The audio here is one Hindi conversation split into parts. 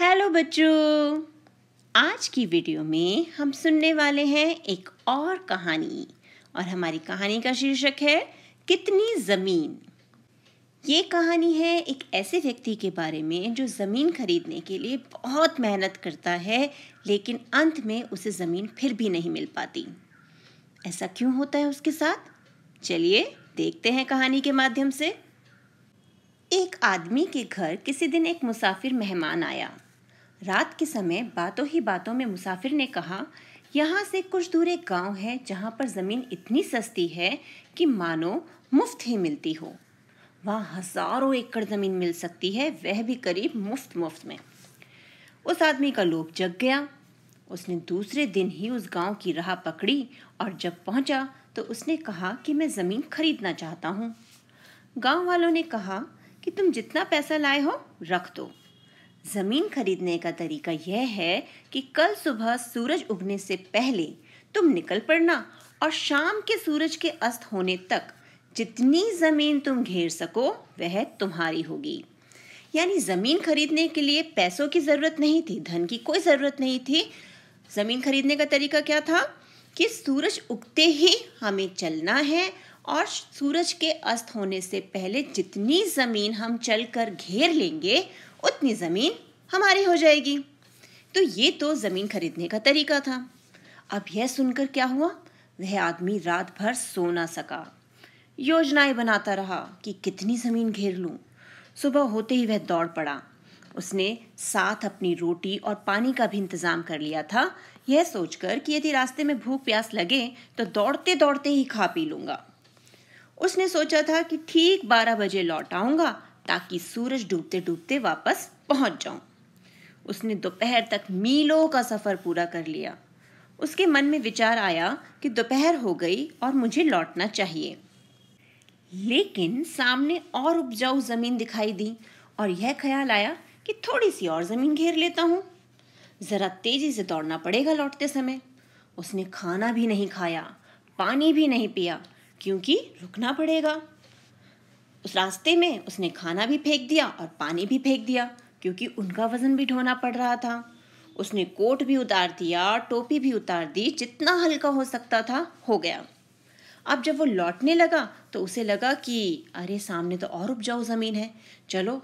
हेलो बच्चों आज की वीडियो में हम सुनने वाले हैं एक और कहानी और हमारी कहानी का शीर्षक है कितनी ज़मीन ये कहानी है एक ऐसे व्यक्ति के बारे में जो ज़मीन खरीदने के लिए बहुत मेहनत करता है लेकिन अंत में उसे ज़मीन फिर भी नहीं मिल पाती ऐसा क्यों होता है उसके साथ चलिए देखते हैं कहानी के माध्यम से एक आदमी के घर किसी दिन एक मुसाफिर मेहमान आया रात के समय बातों ही बातों में मुसाफिर ने कहा यहाँ से कुछ दूर एक गाँव है जहाँ पर ज़मीन इतनी सस्ती है कि मानो मुफ्त ही मिलती हो वहाँ हज़ारों एकड़ ज़मीन मिल सकती है वह भी करीब मुफ्त मुफ्त में उस आदमी का लोभ जग गया उसने दूसरे दिन ही उस गांव की राह पकड़ी और जब पहुंचा तो उसने कहा कि मैं ज़मीन खरीदना चाहता हूँ गांव वालों ने कहा कि तुम जितना पैसा लाए हो रख दो ज़मीन खरीदने का तरीका यह है कि कल सुबह सूरज उगने से पहले तुम निकल पड़ना और शाम के सूरज के अस्त होने तक जितनी ज़मीन तुम घेर सको वह तुम्हारी होगी यानी ज़मीन खरीदने के लिए पैसों की ज़रूरत नहीं थी धन की कोई ज़रूरत नहीं थी ज़मीन खरीदने का तरीका क्या था कि सूरज उगते ही हमें चलना है और सूरज के अस्त होने से पहले जितनी ज़मीन हम चल कर घेर लेंगे उतनी ज़मीन हमारी हो जाएगी तो ये तो ज़मीन खरीदने का तरीका था अब यह सुनकर क्या हुआ वह आदमी रात भर सो ना सका योजनाएं बनाता रहा कि कितनी ज़मीन घेर लूँ सुबह होते ही वह दौड़ पड़ा उसने साथ अपनी रोटी और पानी का भी इंतज़ाम कर लिया था यह सोचकर कि यदि रास्ते में भूख प्यास लगे तो दौड़ते दौड़ते ही खा पी लूँगा उसने सोचा था कि ठीक बारह बजे लौट आऊँगा ताकि सूरज डूबते डूबते वापस पहुंच जाऊं उसने दोपहर तक मीलों का सफ़र पूरा कर लिया उसके मन में विचार आया कि दोपहर हो गई और मुझे लौटना चाहिए लेकिन सामने और उपजाऊ ज़मीन दिखाई दी और यह ख्याल आया कि थोड़ी सी और ज़मीन घेर लेता हूँ ज़रा तेज़ी से दौड़ना पड़ेगा लौटते समय उसने खाना भी नहीं खाया पानी भी नहीं पिया क्योंकि रुकना पड़ेगा उस रास्ते में उसने खाना भी फेंक दिया और पानी भी फेंक दिया क्योंकि उनका वज़न भी ढोना पड़ रहा था उसने कोट भी उतार दिया टोपी भी उतार दी जितना हल्का हो सकता था हो गया अब जब वो लौटने लगा तो उसे लगा कि अरे सामने तो और उपजाऊ ज़मीन है चलो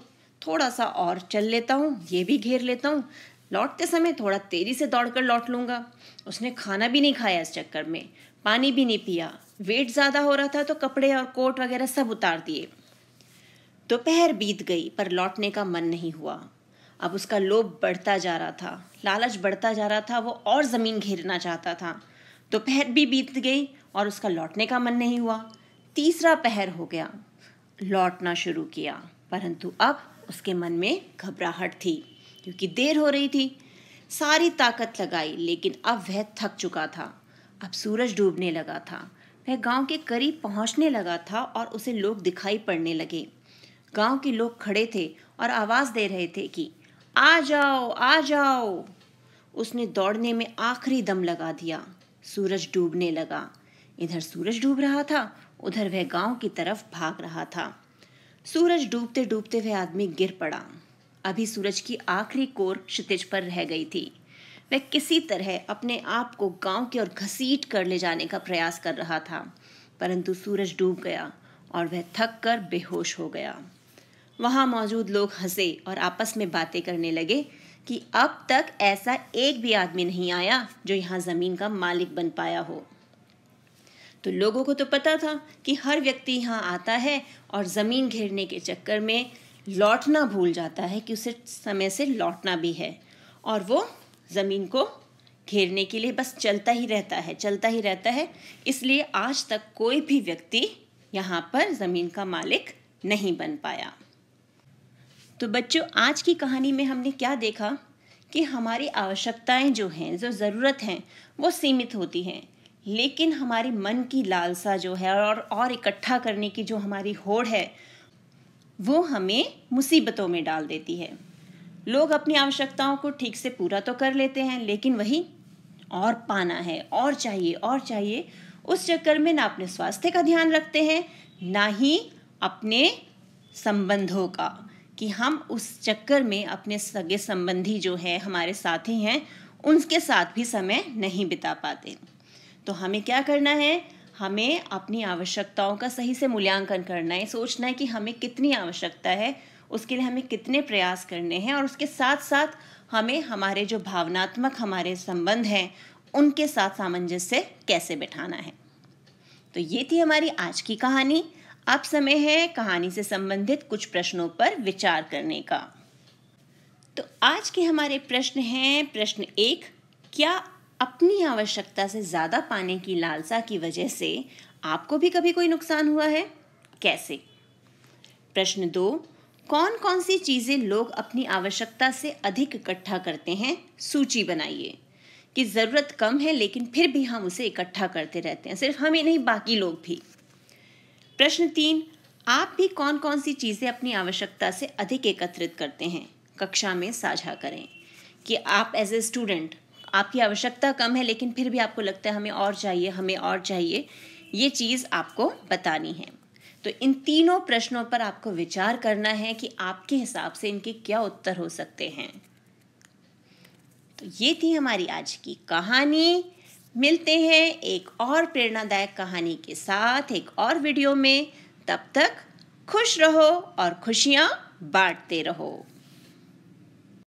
थोड़ा सा और चल लेता हूँ ये भी घेर लेता हूँ लौटते समय थोड़ा तेज़ी से दौड़ कर लौट लूँगा उसने खाना भी नहीं खाया इस चक्कर में पानी भी नहीं पिया वेट ज़्यादा हो रहा था तो कपड़े और कोट वगैरह सब उतार दिए दोपहर बीत गई पर लौटने का मन नहीं हुआ अब उसका लोभ बढ़ता जा रहा था लालच बढ़ता जा रहा था वो और ज़मीन घेरना चाहता था दोपहर भी बीत गई और उसका लौटने का मन नहीं हुआ तीसरा पहर हो गया लौटना शुरू किया परंतु अब उसके मन में घबराहट थी क्योंकि देर हो रही थी सारी ताकत लगाई लेकिन अब वह थक चुका था अब सूरज डूबने लगा था वह गांव के करीब पहुंचने लगा था और उसे लोग दिखाई पड़ने लगे गांव के लोग खड़े थे और आवाज़ दे रहे थे कि आ जाओ आ जाओ उसने दौड़ने में आखिरी दम लगा दिया सूरज डूबने लगा इधर सूरज डूब रहा था उधर वह गांव की तरफ भाग रहा था सूरज डूबते डूबते वह आदमी गिर पड़ा अभी सूरज की आखिरी कोर क्षितिज पर रह गई थी वह किसी तरह अपने आप को गांव की ओर घसीट कर ले जाने का प्रयास कर रहा था परंतु सूरज डूब गया और वह थक कर बेहोश हो गया वहाँ मौजूद लोग हंसे और आपस में बातें करने लगे कि अब तक ऐसा एक भी आदमी नहीं आया जो यहाँ ज़मीन का मालिक बन पाया हो तो लोगों को तो पता था कि हर व्यक्ति यहाँ आता है और ज़मीन घेरने के चक्कर में लौटना भूल जाता है कि उसे समय से लौटना भी है और वो ज़मीन को घेरने के लिए बस चलता ही रहता है चलता ही रहता है इसलिए आज तक कोई भी व्यक्ति यहाँ पर ज़मीन का मालिक नहीं बन पाया तो बच्चों आज की कहानी में हमने क्या देखा कि हमारी आवश्यकताएं जो हैं जो ज़रूरत हैं वो सीमित होती हैं लेकिन हमारे मन की लालसा जो है और और इकट्ठा करने की जो हमारी होड़ है वो हमें मुसीबतों में डाल देती है लोग अपनी आवश्यकताओं को ठीक से पूरा तो कर लेते हैं लेकिन वही और पाना है और चाहिए और चाहिए उस चक्कर में ना अपने स्वास्थ्य का ध्यान रखते हैं ना ही अपने संबंधों का कि हम उस चक्कर में अपने सगे संबंधी जो है हमारे साथी हैं उनके साथ भी समय नहीं बिता पाते तो हमें क्या करना है हमें अपनी आवश्यकताओं का सही से मूल्यांकन करना है सोचना है कि हमें कितनी आवश्यकता है उसके लिए हमें कितने प्रयास करने हैं और उसके साथ साथ हमें हमारे जो भावनात्मक हमारे संबंध हैं उनके साथ सामंजस्य कैसे बैठाना है तो ये थी हमारी आज की कहानी अब समय है कहानी से संबंधित कुछ प्रश्नों पर विचार करने का तो आज के हमारे प्रश्न हैं प्रश्न एक क्या अपनी आवश्यकता से ज़्यादा पाने की लालसा की वजह से आपको भी कभी कोई नुकसान हुआ है कैसे प्रश्न दो कौन कौन सी चीज़ें लोग अपनी आवश्यकता से अधिक इकट्ठा करते हैं सूची बनाइए कि ज़रूरत कम है लेकिन फिर भी हम उसे इकट्ठा करते रहते हैं सिर्फ हम ही नहीं बाकी लोग भी प्रश्न तीन आप भी कौन कौन सी चीज़ें अपनी आवश्यकता से अधिक एकत्रित करते हैं कक्षा में साझा करें कि आप एज ए स्टूडेंट आपकी आवश्यकता कम है लेकिन फिर भी आपको लगता है हमें और चाहिए हमें और चाहिए ये चीज़ आपको बतानी है तो इन तीनों प्रश्नों पर आपको विचार करना है कि आपके हिसाब से इनके क्या उत्तर हो सकते हैं तो ये थी हमारी आज की कहानी मिलते हैं एक और प्रेरणादायक कहानी के साथ एक और वीडियो में तब तक खुश रहो और खुशियाँ बांटते रहो